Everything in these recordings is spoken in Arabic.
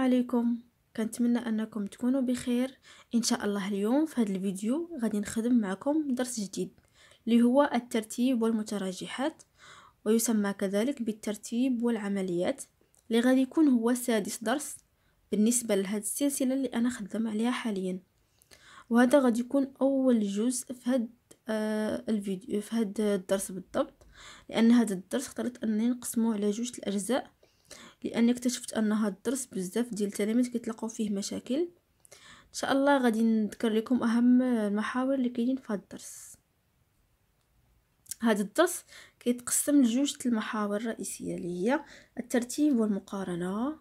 عليكم كنتمنى انكم تكونوا بخير ان شاء الله اليوم في هذا الفيديو غادي نخدم معكم درس جديد اللي هو الترتيب والمتراجحات ويسمى كذلك بالترتيب والعمليات اللي غادي يكون هو سادس درس بالنسبه لهاد السلسله اللي انا خدام عليها حاليا وهذا غادي يكون اول جزء في هذا آه الفيديو في هذا الدرس بالضبط لان هذا الدرس اخترت انني نقسمه على جوج الاجزاء لان اكتشفت ان هذا الدرس بزاف ديال التلاميذ كيتلاقاو فيه مشاكل ان شاء الله غادي نذكر لكم اهم المحاور اللي كاينين في هذا الدرس هذا الدرس كيتقسم لجوج المحاور الرئيسيه اللي هي الترتيب والمقارنه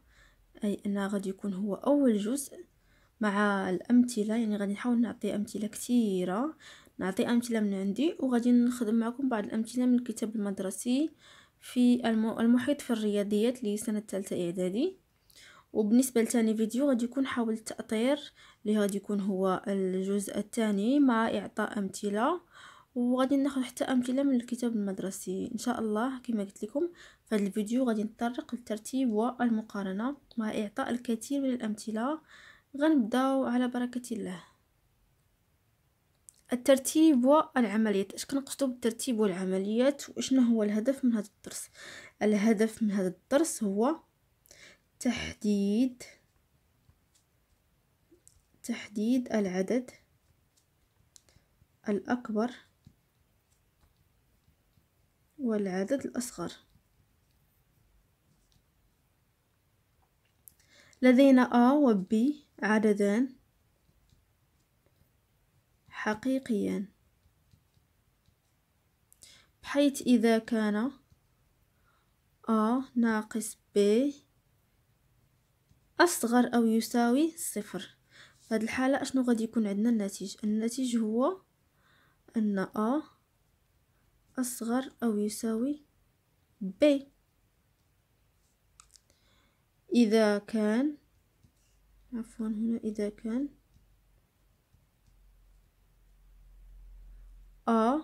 اي ان غادي يكون هو اول جزء مع الامثله يعني غادي نحاول نعطي امثله كثيره نعطي امثله من عندي وغادي نخدم معكم بعض الامثله من الكتاب المدرسي في المحيط في الرياضيات لسنة الثالثة إعدادي وبالنسبة لتاني فيديو غادي يكون حول التأطير اللي غادي يكون هو الجزء الثاني مع إعطاء أمثلة وغادي ناخذ حتى أمثلة من الكتاب المدرسي إن شاء الله كما قلت لكم في هذا الفيديو غادي نتطرق للترتيب والمقارنة مع إعطاء الكثير من الأمثلة غنبداو على بركة الله الترتيب والعمليات اش كنقصدو بالترتيب والعمليات واشنا هو الهدف من هذا الدرس الهدف من هذا الدرس هو تحديد تحديد العدد الأكبر والعدد الأصغر لدينا A و B عددان حقيقيا بحيث إذا كان أ ناقص B أصغر أو يساوي صفر في هذه الحالة أشنو غادي يكون عندنا النتيج النتيج هو أن أ أصغر أو يساوي B إذا كان عفوا هنا إذا كان أ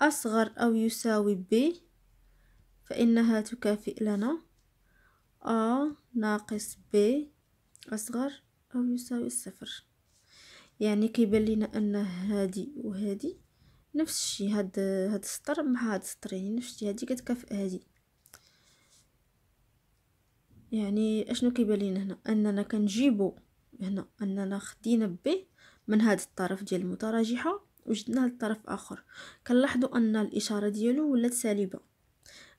أصغر أو يساوي ب فإنها تكافئ لنا أ ناقص ب أصغر أو يساوي الصفر يعني كيبان لنا أن هادي وهادي نفس الشيء هاد هاد السطر مع هاد السطر يعني نفس الشيء هادي كتكافئ هادي يعني اشنو كيبان لنا هنا اننا كنجيبو هنا اننا خدينا ب من هذا الطرف ديال المتراجحة وجدنا هذا الطرف اخر كنلاحظوا ان الاشاره ديالو ولات سالبه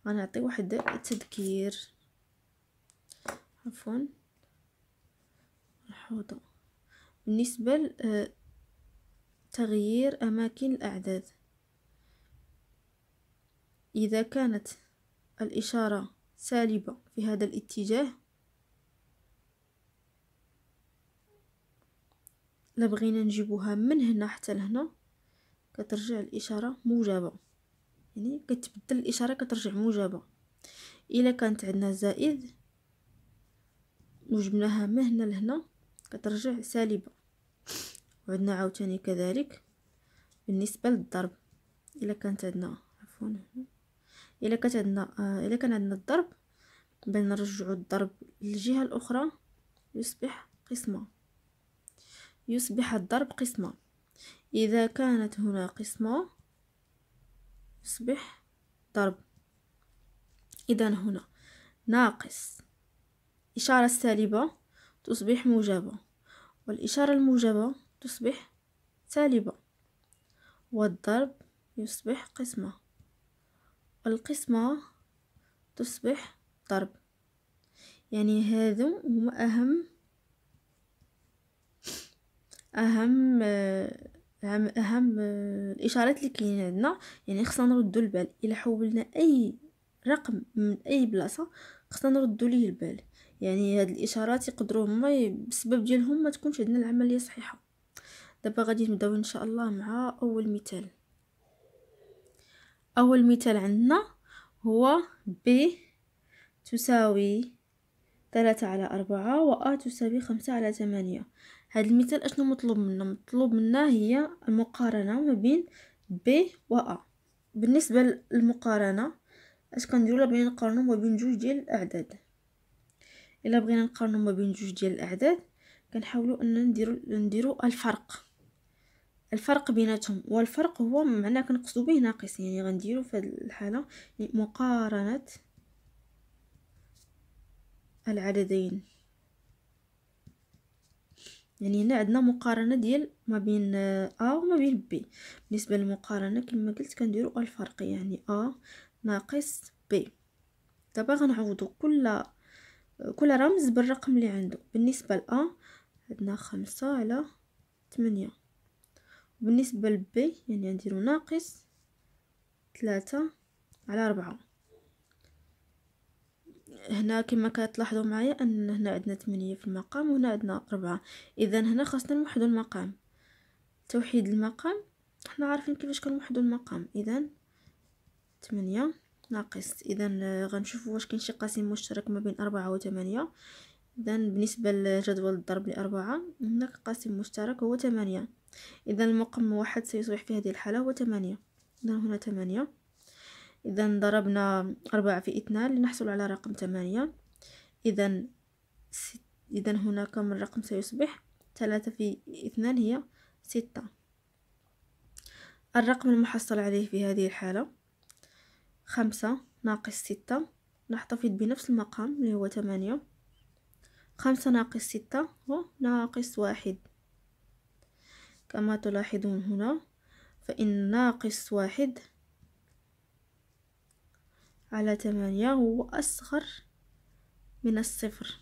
غنعطي واحد التذكير عفوا ملحوظه بالنسبه لتغيير آه، اماكن الاعداد اذا كانت الاشاره سالبه في هذا الاتجاه الا بغينا نجيبوها من هنا حتى لهنا كترجع الاشاره موجبه يعني كتبدل الاشاره كترجع موجبه الا كانت عندنا زائد وجبناها من هنا لهنا كترجع سالبه وعندنا عاوتاني كذلك بالنسبه للضرب الا كانت عندنا عفوا الا كانت عندنا آه، الا كان عندنا الضرب بنرجعوا الضرب للجهه الاخرى يصبح قسمه يصبح الضرب قسمة إذا كانت هنا قسمة يصبح ضرب إذا هنا ناقص إشارة سالبة تصبح موجبة والإشارة الموجبة تصبح سالبة والضرب يصبح قسمة والقسمة تصبح ضرب يعني هذو هما أهم اهم أهم, أهم الإشارات اللي كاينين عندنا يعني خصنا نردو البال إلا حولنا أي رقم من أي بلاصة خصنا نردو ليه البال يعني هاد الإشارات يقدروا هما بسبب ديالهم ما تكونش عندنا العملية صحيحة دابا غادي نبداو إن شاء الله مع أول مثال أول مثال عندنا هو ب تساوي ثلاثة على أربعة أ تساوي خمسة على ثمانية هاد المثال أشنو مطلوب منا مطلوب منا هي المقارنة ما بين ب و أ بالنسبة للمقارنة اش كنديرو الا بغينا نقارنو ما بين جوج ديال الأعداد الا بغينا نقارنو ما بين جوج ديال الأعداد كنحاولو أننا نديرو نديرو الفرق الفرق بيناتهم والفرق هو معناه كنقصدو به ناقص يعني غنديرو في هاد الحالة مقارنة العددين يعني هنا عندنا مقارنه ديال ما بين ا وما بين بي بالنسبه للمقارنه كما قلت كنديروا الفرق يعني ا ناقص بي دابا غنعوضوا كل كل رمز بالرقم اللي عنده بالنسبه لأ عندنا خمسة على ثمانية بالنسبه لبي يعني نديروا ناقص ثلاثة على ربعة هنا كما كتلاحظوا معايا ان هنا عندنا 8 في المقام وهنا عندنا 4 اذا هنا خاصنا نوحدوا المقام توحيد المقام حنا عارفين كيفاش كنوحدوا المقام اذا 8 ناقص اذا غنشوفوا واش كاين شي قاسم مشترك ما بين 4 و 8 اذا بالنسبه لجدول الضرب ل 4 هناك قاسم مشترك هو 8 اذا المقام واحد سيصبح في هذه الحاله هو 8 اذا هنا 8 إذا ضربنا أربعة في اثنان لنحصل على رقم ثمانية إذا ست إذا هناك من رقم سيصبح ثلاثة في اثنان هي ستة الرقم المحصل عليه في هذه الحالة خمسة ناقص ستة نحتفظ بنفس المقام اللي هو ثمانية خمسة ناقص ستة هو ناقص واحد كما تلاحظون هنا فإن ناقص واحد على ثمانية هو أصغر من الصفر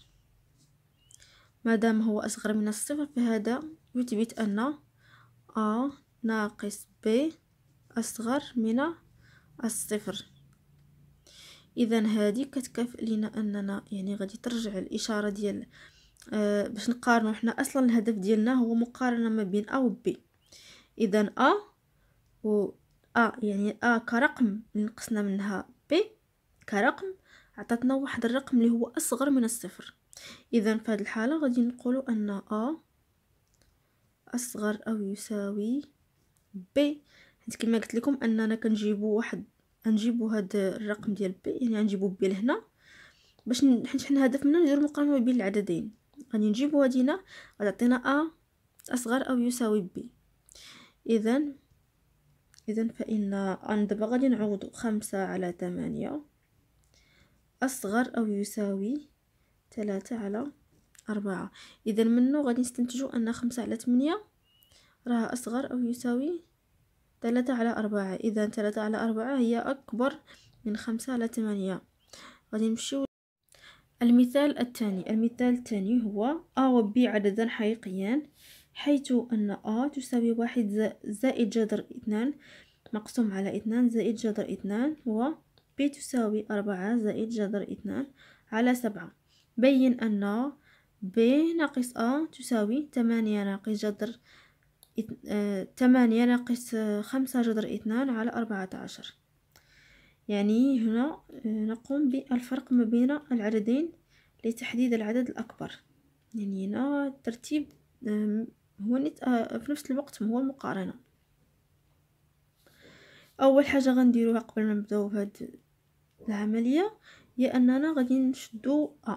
ما دام هو أصغر من الصفر فهذا يثبت أن أ ناقص ب أصغر من الصفر إذا هذه كتكافئ لنا أننا يعني غادي ترجع الإشارة ديال أه باش نقارنو حنا أصلا الهدف ديالنا هو مقارنة ما بين أ و ب إذا أ و أ يعني أ كرقم نقصنا منها كرقم عطاتنا واحد الرقم اللي هو اصغر من الصفر اذا في هذه الحاله غادي نقولوا ان ا اصغر او يساوي بي حيت كما قلت لكم اننا كنجيبوا واحد نجيبوا هذا الرقم ديال بي يعني نجيبوا بي لهنا باش حيت حنا هدفنا نديروا مقارنه بين العددين غادي نجيبوا هادينا غتعطينا ا اصغر او يساوي بي اذا اذا فان ان دابا غادي نعوضوا خمسة على 8 أصغر أو يساوي ثلاثة على أربعة إذا منه غادي نستنتجو أن خمسة على تمنية راها أصغر أو يساوي ثلاثة على أربعة إذا ثلاثة على أربعة هي أكبر من خمسة على ثمانية غادي نمشيو المثال الثاني المثال الثاني هو أ و ب عددا حقيقيان حيث أن أ تساوي واحد زائد جذر اثنان مقسوم على اثنان زائد جذر اثنان و تساوي أربعة زائد جذر اثنان على سبعة بين أن ب ناقص أ تساوي تمانية ناقص جذر تمانية آه، ناقص خمسة جذر اثنان على أربعة عشر يعني هنا آه، نقوم بالفرق ما بين العددين لتحديد العدد الأكبر يعني هنا الترتيب هو آه، في نفس الوقت هو المقارنة أول حاجة غنديروها قبل ما نبداو في هاد العملية هي أننا غادي نشدو أ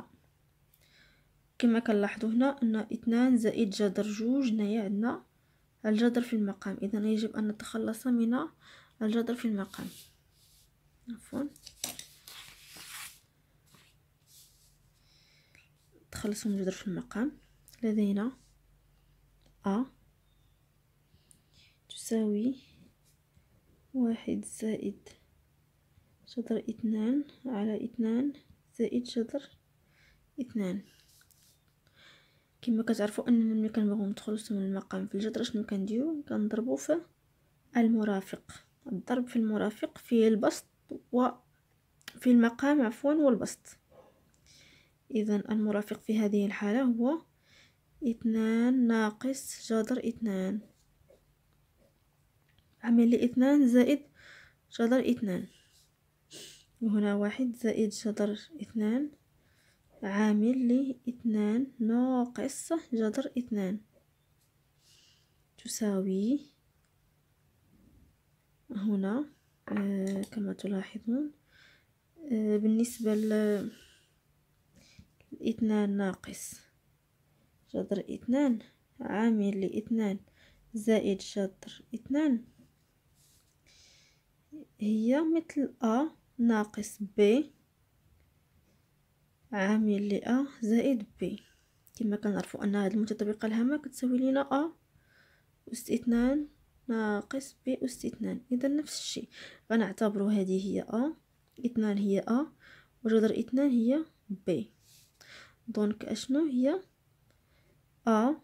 كما كنلاحظوا هنا أن اثنان زائد جذر جوج هنايا عندنا الجذر في المقام إذا يجب أن نتخلص من الجذر في المقام عفوا نتخلص من الجذر في المقام لدينا أ تساوي واحد زائد جذر اثنان على اثنان زائد جذر اثنان كما كتعرفوا اننا ملي كنبغيو ندخلو من المقام في الجذر شنو كنديرو كنضربو في المرافق الضرب في المرافق في البسط و في المقام عفوا والبسط اذا المرافق في هذه الحاله هو اثنان ناقص جذر اثنان عمل لي اثنان زائد جذر اثنان وهنا واحد زائد جذر اثنان عامل لاثنان ناقص جذر اثنان تساوي هنا آه كما تلاحظون آه بالنسبة لاثنان ناقص جذر اثنان عامل لاثنان زائد جذر اثنان هي مثل أ ناقص ب عامل لأ زائد ب كما كنعرفوا أن هذه المتطابقة الهامة كتساوي لينا أ أس اثنان ناقص ب أس اثنان إذا نفس الشيء غنعتبروا هذه هي أ اثنان هي أ وجذر اثنان هي ب دونك أشنو هي أ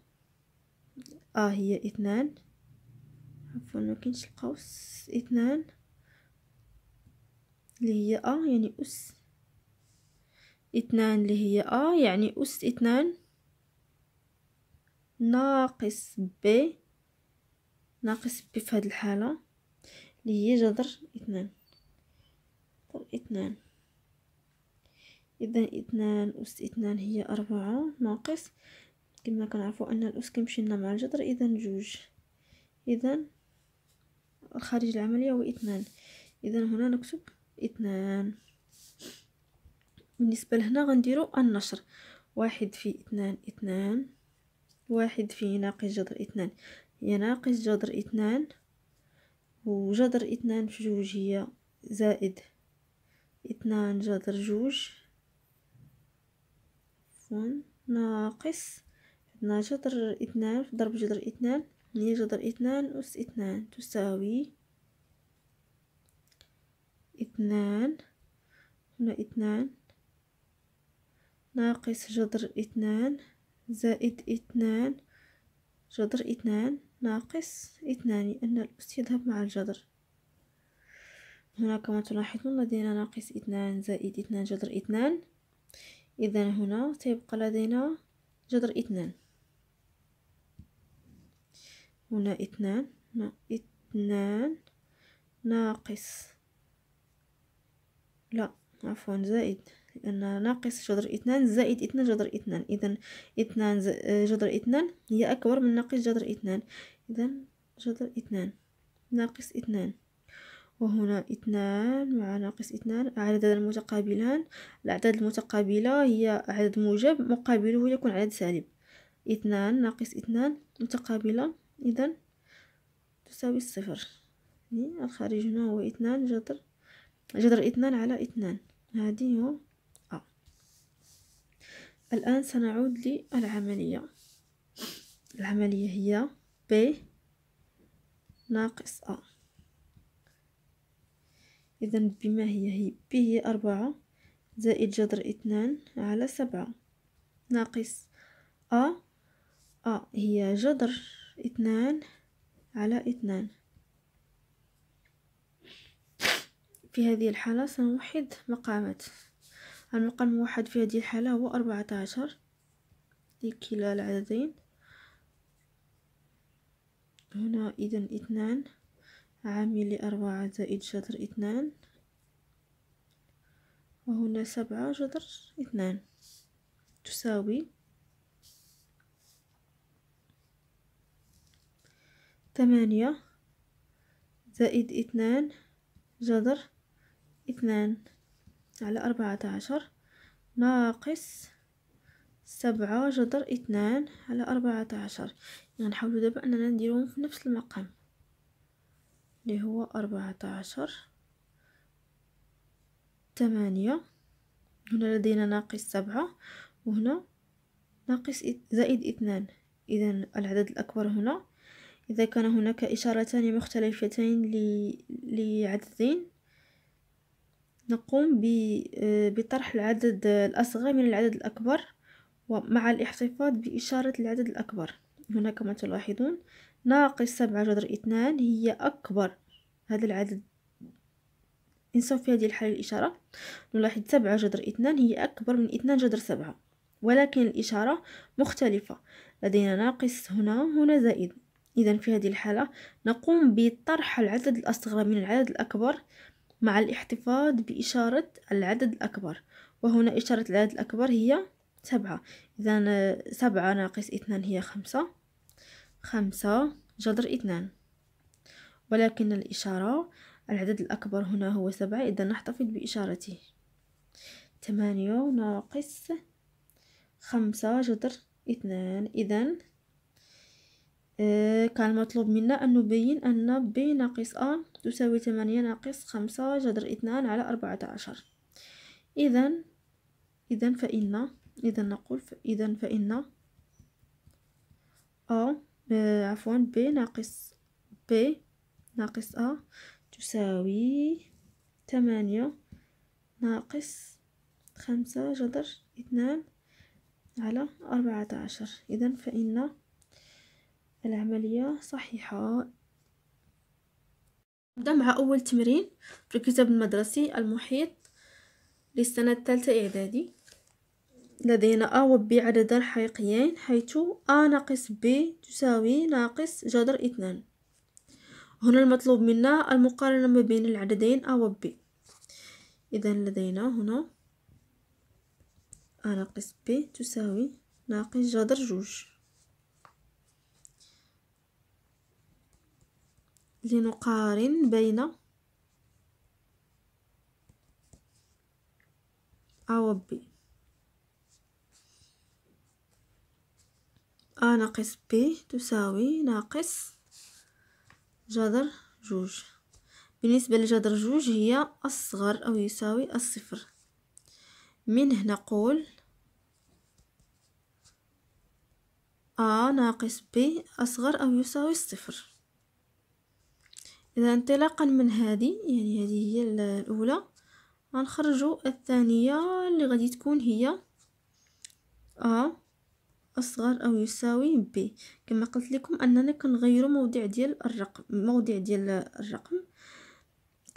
أ هي اثنان عفوا كاينش القوس اثنان اللي هي أ يعني أس اثنان اللي هي أ يعني أس اثنان ناقص ب ناقص ب في هاد الحالة اللي هي جذر اثنان جذر اثنان إذا اثنان أس اثنان هي أربعة ناقص كما كنعرفو أن الأس كيمشي لنا مع الجذر إذا جوج إذا خارج العملية هو اثنان إذا هنا نكتب اثنان بالنسبة لهنا غنديرو النشر واحد في اثنان اثنان واحد في ناقص جذر اثنان هي ناقص جذر اثنان وجذر اثنان في جوج هي زائد اثنان جذر جوج عفوا ناقص عندنا جذر اثنان ضرب جذر اثنان هي جذر اثنان أس اثنان تساوي اثنان هنا اثنان ناقص جذر اثنان زائد اثنان جذر اثنان ناقص اثنان لأن الأس يذهب مع الجذر هنا كما تلاحظون لدينا ناقص اثنان زائد اثنان جذر اثنان إذا هنا سيبقى لدينا جذر اثنان هنا اثنان هنا اثنان ناقص لا عفوا زائد لأن ناقص جذر اثنان زائد اثنان جذر اثنان إذا اثنان آه، جذر اثنان هي أكبر من ناقص جذر اثنان إذا جذر اثنان ناقص اثنان وهنا اثنان مع ناقص اثنان عددان متقابلان الأعداد المتقابلة هي عدد موجب مقابله يكون عدد سالب اثنان ناقص اثنان متقابلة إذا تساوي الصفر يعني الخارج هنا هو اثنان جذر جذر اثنان على اثنان هذه هو أ آه. الآن سنعود للعملية العملية هي ب ناقص أ إذا بما هي هي ب هي أربعة زائد جذر اثنان على سبعة ناقص أ أ هي جذر اثنان على اثنان في هذه الحالة سنوحد مقامات المقام الموحد في هذه الحالة هو أربعة عشر لكلا العددين هنا إذا اثنان عامل أربعة زائد جذر اثنان وهنا سبعة جذر اثنان تساوي ثمانية زائد اثنان جذر اثنان على أربعة عشر ناقص سبعة جذر اثنان على أربعة عشر يعني دابا أننا نديروهم في نفس المقام اللي هو أربعة عشر ثمانية هنا لدينا ناقص سبعة وهنا ناقص زائد اثنان إذا العدد الأكبر هنا إذا كان هناك إشارتان مختلفتين لعددين نقوم آه، بطرح العدد آه، الأصغر من العدد الأكبر ومع الاحتفاظ بإشارة العدد الأكبر هنا كما تلاحظون ناقص سبعة جذر اثنان هي أكبر هذا العدد انسوا في هذه الحالة الإشارة نلاحظ سبعة جذر اثنان هي أكبر من اثنان جذر سبعة ولكن الإشارة مختلفة لدينا ناقص هنا هنا زائد إذا في هذه الحالة نقوم بطرح العدد الأصغر من العدد الأكبر مع الاحتفاظ بإشارة العدد الأكبر وهنا إشارة العدد الأكبر هي سبعة إذا سبعة ناقص اثنان هي خمسة خمسة جذر اثنان ولكن الإشارة العدد الأكبر هنا هو سبعة إذا نحتفظ بإشارته ثمانية ناقص خمسة جذر اثنان إذا آه، كان مطلوب منا أن نبين أن ب ناقص أ تساوي ثمانية ناقص خمسة جذر اثنان على أربعة عشر إذا إذا فإن إذا نقول إذا فإن أ عفوا ب ناقص ب ناقص أ تساوي ثمانية ناقص خمسة جذر اثنان على أربعة عشر إذا فإن العملية صحيحة نبدأ مع أول تمرين في الكتاب المدرسي المحيط للسنة الثالثة إعدادي لدينا أ و ب عددا حقيقيين حيث أ ناقص ب تساوي ناقص جذر اثنان هنا المطلوب منا المقارنة ما بين العددين أ و ب إذا لدينا هنا أ ناقص ب تساوي ناقص جذر جوج لنقارن بين A و B A ناقص B تساوي ناقص جذر جوج بالنسبة لجذر جوج هي أصغر أو يساوي الصفر منه نقول A ناقص B أصغر أو يساوي الصفر اذا انطلاقا من هذه يعني هذه هي الاولى غنخرجوا الثانيه اللي غادي تكون هي ا اصغر او يساوي ب كما قلت لكم اننا كنغيروا موضع ديال الرقم موضع ديال الرقم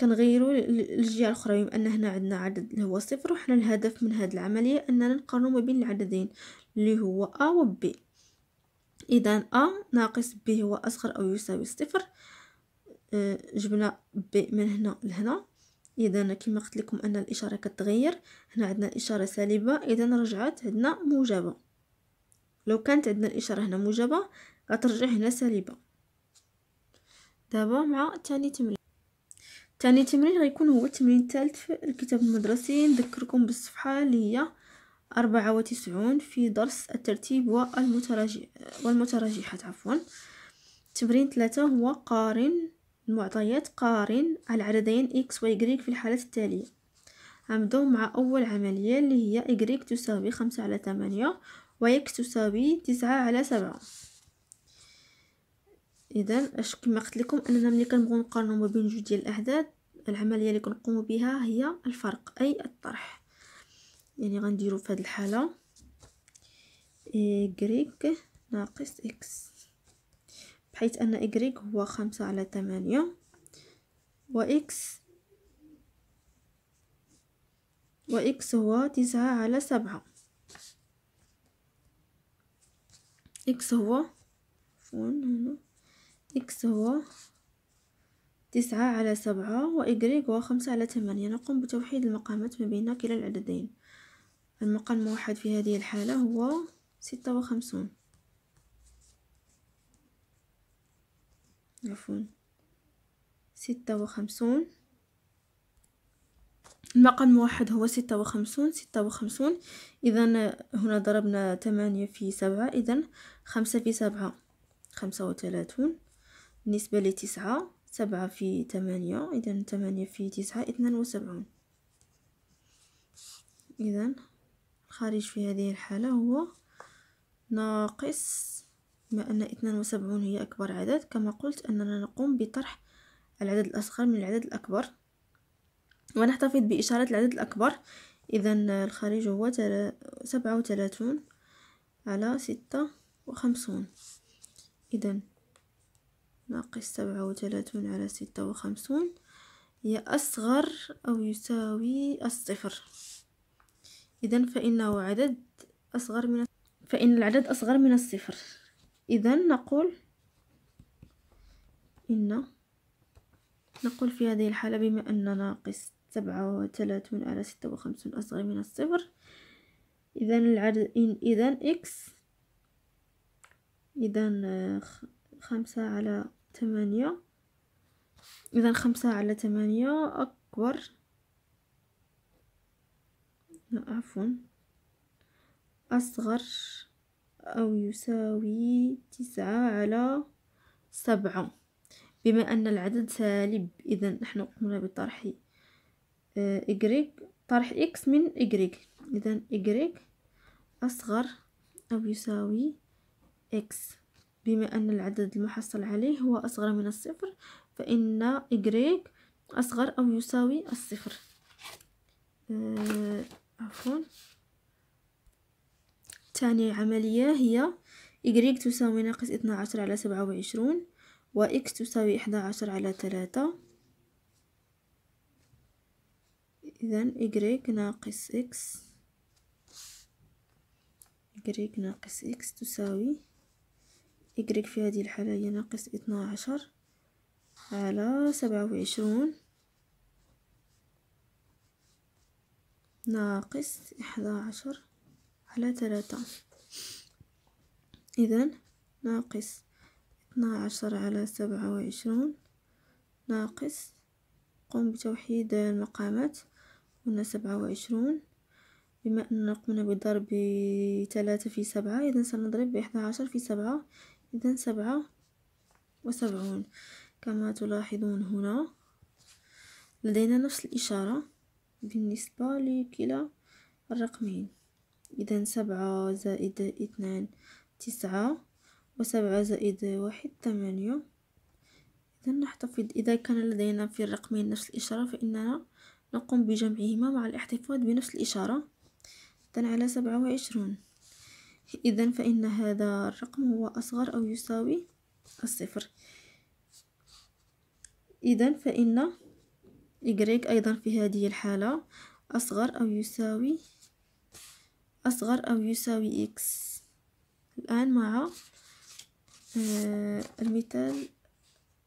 كنغيروا الجهه الاخرى بما ان هنا عندنا عدد اللي هو صفر وحنا الهدف من هذه العمليه اننا نقارنوا ما بين العددين اللي هو ا وبي اذا ا ناقص ب هو اصغر او يساوي صفر آه، جبنا ب من هنا لهنا اذا كما قلت لكم ان الاشاره كتغير هنا عندنا الاشاره سالبه اذا رجعت عندنا موجبه لو كانت عندنا الاشاره هنا موجبه غترجع هنا سالبه دابا مع ثاني تمرين ثاني تمرين غيكون هو التمرين الثالث في الكتاب المدرسي نذكركم بالصفحه اللي هي أربعة وتسعون في درس الترتيب والمتراجع والمتراجحات عفوا تمرين ثلاثة هو قارن المعطيات قارن العددين x و y في الحالة التالية نبدأ مع أول عملية اللي هي y تساوي خمسة على ثمانية و x تساوي تسعة على سبعة إذا اش كما قلت لكم أننا ملي كنبغيو نقارنو ما بين جوج ديال الأعداد العملية اللي كنقومو بها هي الفرق أي الطرح يعني غنديرو في هاد الحالة إيه، y ناقص x بحيث أن y هو خمسة على ثمانية و x هو تسعة على سبعة x هو هنا إكس هو تسعة على سبعة y هو خمسة على ثمانية نقوم بتوحيد المقامات ما بين كلا العددين المقام الموحد في هذه الحالة هو ستة وخمسون عفوا ستة وخمسون المقام واحد هو ستة وخمسون ستة وخمسون إذا هنا ضربنا ثمانية في سبعة إذا خمسة في سبعة خمسة وثلاثون بالنسبة لتسعة سبعة في ثمانية إذا ثمانية في تسعة اثنان وسبعون إذا الخارج في هذه الحالة هو ناقص بما أن 72 هي أكبر عدد كما قلت أننا نقوم بطرح العدد الأصغر من العدد الأكبر ونحتفظ بإشارة العدد الأكبر إذا الخارج هو سبعة وثلاثون على ستة وخمسون إذا ناقص سبعة وثلاثون على ستة وخمسون هي أصغر أو يساوي الصفر إذا فإنه عدد أصغر من فإن العدد أصغر من الصفر إذا نقول إن نقول في هذه الحالة بما أن ناقص سبعة وثلاثون على ستة وخمسون أصغر من الصفر إذا العدد إذا إكس إذا آه، خمسة على ثمانية إذا خمسة على ثمانية أكبر لا عفوا أصغر أو يساوي تسعة على سبعة بما أن العدد سالب إذا نحن قمنا بطرح إجريك آه، طرح إكس من إجريك إذا إجريك أصغر أو يساوي إكس بما أن العدد المحصل عليه هو أصغر من الصفر فإن إجريك أصغر أو يساوي الصفر آه، عفوا أه ثاني عملية هي y تساوي ناقص اثنا عشر على سبعة وعشرون و x تساوي 11 عشر على ثلاثة إذا y ناقص x y ناقص x تساوي y في هذه الحالة هي ناقص اثنا عشر على سبعة وعشرون ناقص احدى عشر على ثلاثة إذا ناقص اثنا عشر على سبعة وعشرون ناقص قم بتوحيد المقامات قلنا سبعة وعشرون بما أننا قمنا بضرب ثلاثة في سبعة إذا سنضرب بإحدى عشر في سبعة إذا سبعة وسبعون كما تلاحظون هنا لدينا نفس الإشارة بالنسبة لكلا الرقمين إذا سبعة زائد اثنان تسعة وسبعة زائد واحد ثمانية إذا نحتفظ إذا كان لدينا في الرقمين نفس الإشارة فإننا نقوم بجمعهما مع الاحتفاظ بنفس الإشارة إذا على سبعة وعشرون إذا فإن هذا الرقم هو أصغر أو يساوي الصفر إذا فإن y أيضا في هذه الحالة أصغر أو يساوي أصغر أو يساوي إكس الآن مع آه، المثال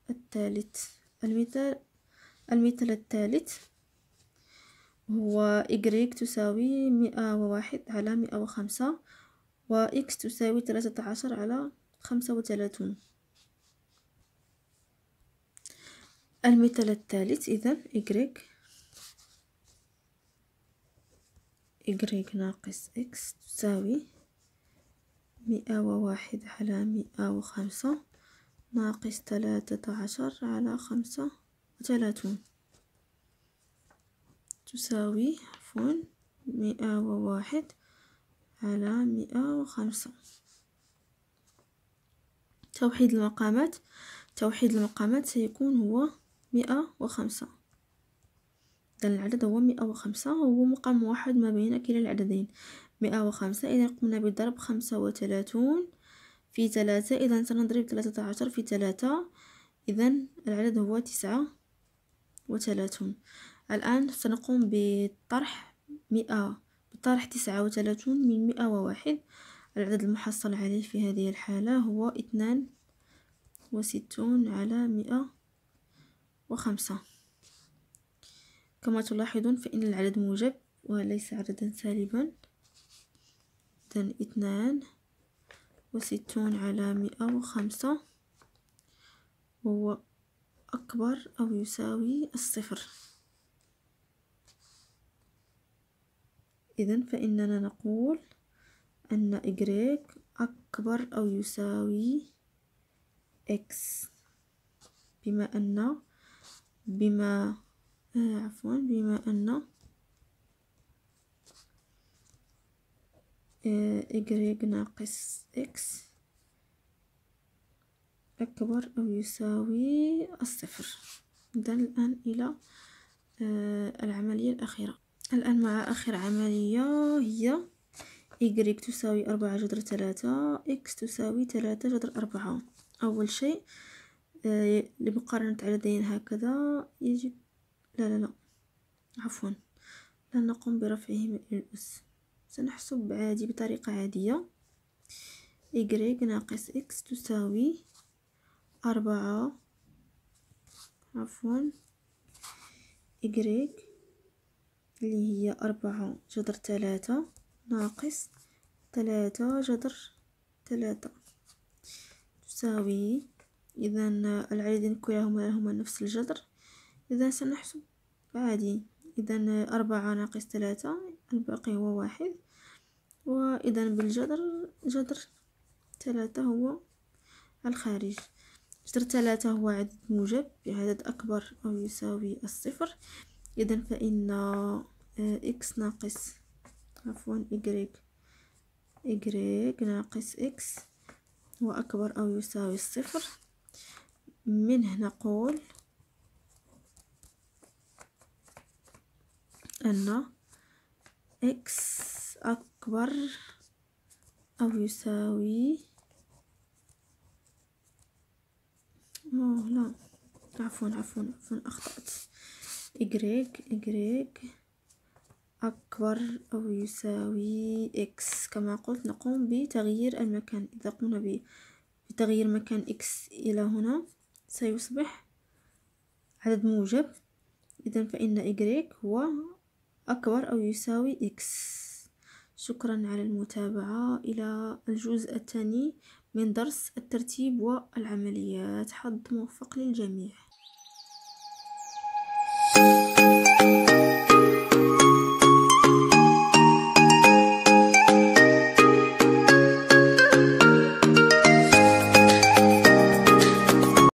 الثالث المثال المثال الثالث هو y تساوي مئة وواحد على مئة وخمسة وإكس تساوي 13 عشر على خمسة المثال الثالث إذا y y ناقص إكس تساوي مئة وواحد على مئة وخمسة ناقص ثلاثة عشر على خمسة وثلاثون تساوي عفوا مئة وواحد على مئة وخمسة توحيد المقامات توحيد المقامات سيكون هو مئة وخمسة إذن العدد هو مئة وخمسة وهو مقام واحد ما بين كلا العددين مئة وخمسة إذا قمنا بضرب خمسة وثلاثون في ثلاثة إذا سنضرب ثلاثة عشر في ثلاثة إذا العدد هو تسعة وثلاثون الآن سنقوم بطرح مئة بطرح تسعة وثلاثون من مئة وواحد العدد المحصل عليه في هذه الحالة هو اثنان وستون على مئة وخمسة كما تلاحظون فإن العدد موجب وليس عددا سالبا إذن اثنان وستون على مئة وخمسة وهو أكبر أو يساوي الصفر إذن فإننا نقول أن y أكبر أو يساوي إكس بما أن بما آه، عفوا بما أن إيكغيك آه، ناقص إكس أكبر أو يساوي الصفر إذا الآن إلى آه، العملية الأخيرة الآن مع آخر عملية هي إيكغيك تساوي أربعة جذر ثلاثة إكس تساوي ثلاثة جذر أربعة أول شيء لمقارنة عددين هكذا يجب لا لا لا عفوا لن نقوم برفعه من الأس سنحسب عادي بطريقة عادية y ناقص x تساوي أربعة عفوا y اللي هي أربعة جذر ثلاثة ناقص ثلاثة جذر ثلاثة تساوي إذا العددين كلاهما لهما نفس الجذر إذا سنحسب عادي إذا أربعة ناقص ثلاثة الباقي هو واحد وإذا بالجذر جذر ثلاثة هو الخارج جذر ثلاثة هو عدد موجب بعدد أكبر أو يساوي الصفر إذا فإن آه، إكس ناقص عفوا إكريك إكريك ناقص إكس هو أكبر أو يساوي الصفر منه نقول أن إكس أكبر أو يساوي أوه لا عفوا عفوا عفوا أخطأت إجريك إجريك أكبر أو يساوي إكس كما قلت نقوم بتغيير المكان إذا قمنا بتغيير مكان إكس إلى هنا سيصبح عدد موجب إذا فإن إجريك هو أكبر أو يساوي X شكرا على المتابعة إلى الجزء الثاني من درس الترتيب والعمليات حظ موفق للجميع